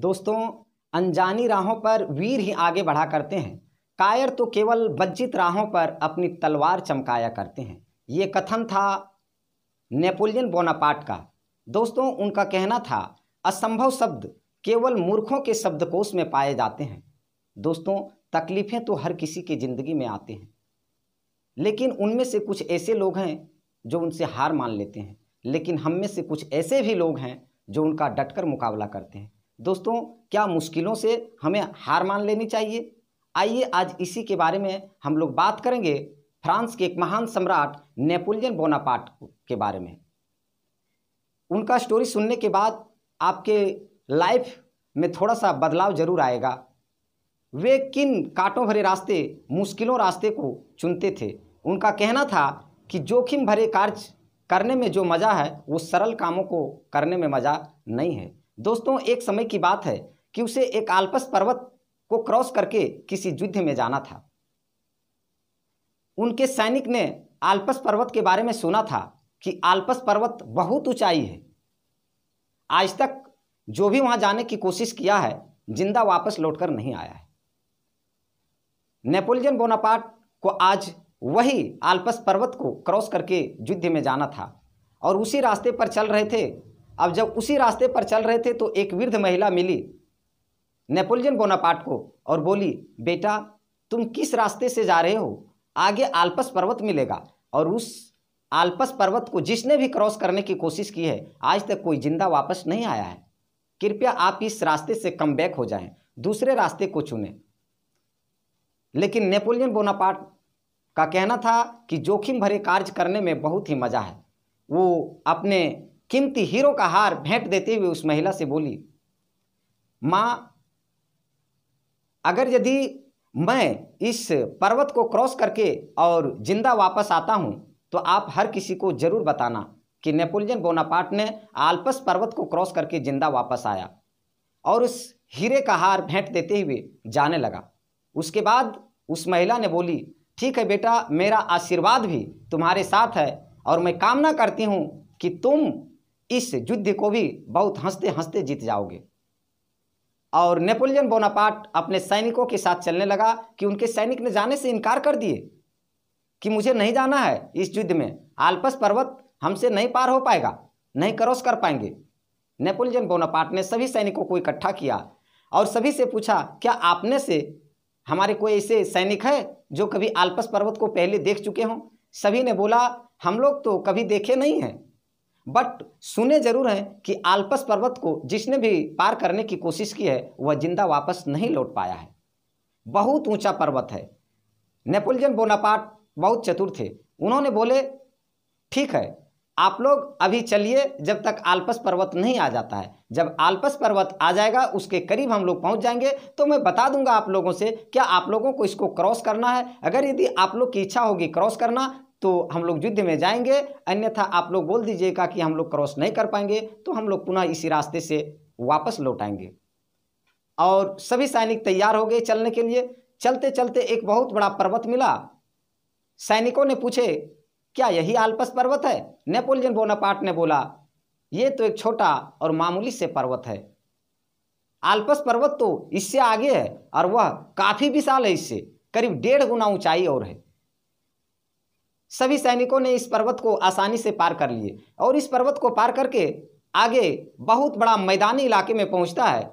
दोस्तों अनजानी राहों पर वीर ही आगे बढ़ा करते हैं कायर तो केवल वज्जित राहों पर अपनी तलवार चमकाया करते हैं ये कथन था नेपोलियन बोनापार्ट का दोस्तों उनका कहना था असंभव शब्द केवल मूर्खों के शब्दकोश में पाए जाते हैं दोस्तों तकलीफ़ें तो हर किसी की ज़िंदगी में आते हैं लेकिन उनमें से कुछ ऐसे लोग हैं जो उनसे हार मान लेते हैं लेकिन हम में से कुछ ऐसे भी लोग हैं जो उनका डटकर मुकाबला करते हैं दोस्तों क्या मुश्किलों से हमें हार मान लेनी चाहिए आइए आज इसी के बारे में हम लोग बात करेंगे फ्रांस के एक महान सम्राट नेपोलियन बोनापार्ट के बारे में उनका स्टोरी सुनने के बाद आपके लाइफ में थोड़ा सा बदलाव जरूर आएगा वे किन कांटों भरे रास्ते मुश्किलों रास्ते को चुनते थे उनका कहना था कि जोखिम भरे कार्य करने में जो मज़ा है वो सरल कामों को करने में मज़ा नहीं है दोस्तों एक समय की बात है कि उसे एक आल्पस पर्वत को क्रॉस करके किसी युद्ध में जाना था उनके सैनिक ने आल्पस पर्वत के बारे में सुना था कि आल्पस पर्वत बहुत ऊंचाई है आज तक जो भी वहां जाने की कोशिश किया है जिंदा वापस लौटकर नहीं आया है नेपोलियन बोनापार्ट को आज वही आल्पस पर्वत को क्रॉस करके युद्ध में जाना था और उसी रास्ते पर चल रहे थे अब जब उसी रास्ते पर चल रहे थे तो एक वृद्ध महिला मिली नेपोलियन बोनापाट को और बोली बेटा तुम किस रास्ते से जा रहे हो आगे आल्पस पर्वत मिलेगा और उस आल्पस पर्वत को जिसने भी क्रॉस करने की कोशिश की है आज तक कोई जिंदा वापस नहीं आया है कृपया आप इस रास्ते से कम बैक हो जाएं दूसरे रास्ते को चुने लेकिन नेपोलियन बोनापाट का कहना था कि जोखिम भरे कार्य करने में बहुत ही मज़ा है वो अपने कीमती हीरो का हार भेंट देते हुए उस महिला से बोली माँ अगर यदि मैं इस पर्वत को क्रॉस करके और जिंदा वापस आता हूँ तो आप हर किसी को जरूर बताना कि नेपोलियन बोनापार्ट ने आल्पस पर्वत को क्रॉस करके जिंदा वापस आया और उस हीरे का हार भेंट देते हुए जाने लगा उसके बाद उस महिला ने बोली ठीक है बेटा मेरा आशीर्वाद भी तुम्हारे साथ है और मैं कामना करती हूँ कि तुम इस युद्ध को भी बहुत हंसते हंसते जीत जाओगे और नेपोलियन बोनापार्ट अपने सैनिकों के साथ चलने लगा कि उनके सैनिक ने जाने से इनकार कर दिए कि मुझे नहीं जाना है इस युद्ध में आल्पस पर्वत हमसे नहीं पार हो पाएगा नहीं क्रॉस कर पाएंगे नेपोलियन बोनापार्ट ने सभी सैनिकों को इकट्ठा किया और सभी से पूछा क्या आपने से हमारे कोई ऐसे सैनिक है जो कभी आल्पस पर्वत को पहले देख चुके हों सभी ने बोला हम लोग तो कभी देखे नहीं हैं बट सुने जरूर हैं कि आल्पस पर्वत को जिसने भी पार करने की कोशिश की है वह जिंदा वापस नहीं लौट पाया है बहुत ऊंचा पर्वत है नेपोलियन बोनापार्ट बहुत चतुर थे उन्होंने बोले ठीक है आप लोग अभी चलिए जब तक आल्पस पर्वत नहीं आ जाता है जब आल्पस पर्वत आ जाएगा उसके करीब हम लोग पहुंच जाएंगे तो मैं बता दूंगा आप लोगों से क्या आप लोगों को इसको क्रॉस करना है अगर यदि आप लोग की इच्छा होगी क्रॉस करना तो हम लोग युद्ध में जाएंगे अन्यथा आप लोग बोल दीजिएगा कि हम लोग क्रॉस नहीं कर पाएंगे तो हम लोग पुनः इसी रास्ते से वापस लौट आएंगे और सभी सैनिक तैयार हो गए चलने के लिए चलते चलते एक बहुत बड़ा पर्वत मिला सैनिकों ने पूछे क्या यही आलपस पर्वत है नेपोलियन बोनापार्ट ने बोला ये तो एक छोटा और मामूली से पर्वत है आलपस पर्वत तो इससे आगे है और वह काफ़ी विशाल है इससे करीब डेढ़ गुना ऊंचाई और है सभी सैनिकों ने इस पर्वत को आसानी से पार कर लिए और इस पर्वत को पार करके आगे बहुत बड़ा मैदानी इलाके में पहुंचता है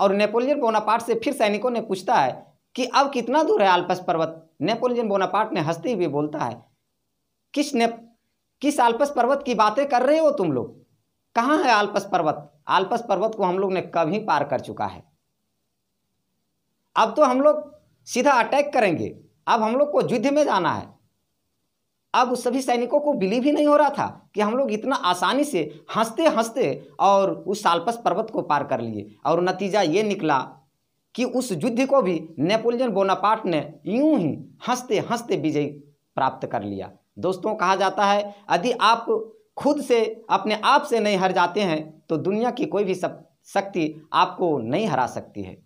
और नेपोलियन बोनापार्ट से फिर सैनिकों ने पूछता है कि अब कितना दूर है आल्पस पर्वत नेपोलियन बोनापार्ट ने हंसते हुए बोलता है किस ने किस आल्पस पर्वत की बातें कर रहे हो तुम लोग कहाँ है आल्पस पर्वत आल्पस पर्वत को हम लोग ने कभी पार कर चुका है अब तो हम लोग सीधा अटैक करेंगे अब हम लोग को युद्ध में जाना है अब सभी सैनिकों को बिलीव ही नहीं हो रहा था कि हम लोग इतना आसानी से हंसते हंसते और उस सालपस पर्वत को पार कर लिए और नतीजा ये निकला कि उस युद्ध को भी नेपोलियन बोनापार्ट ने यूं ही हंसते हंसते विजय प्राप्त कर लिया दोस्तों कहा जाता है यदि आप खुद से अपने आप से नहीं हर जाते हैं तो दुनिया की कोई भी शक्ति आपको नहीं हरा सकती है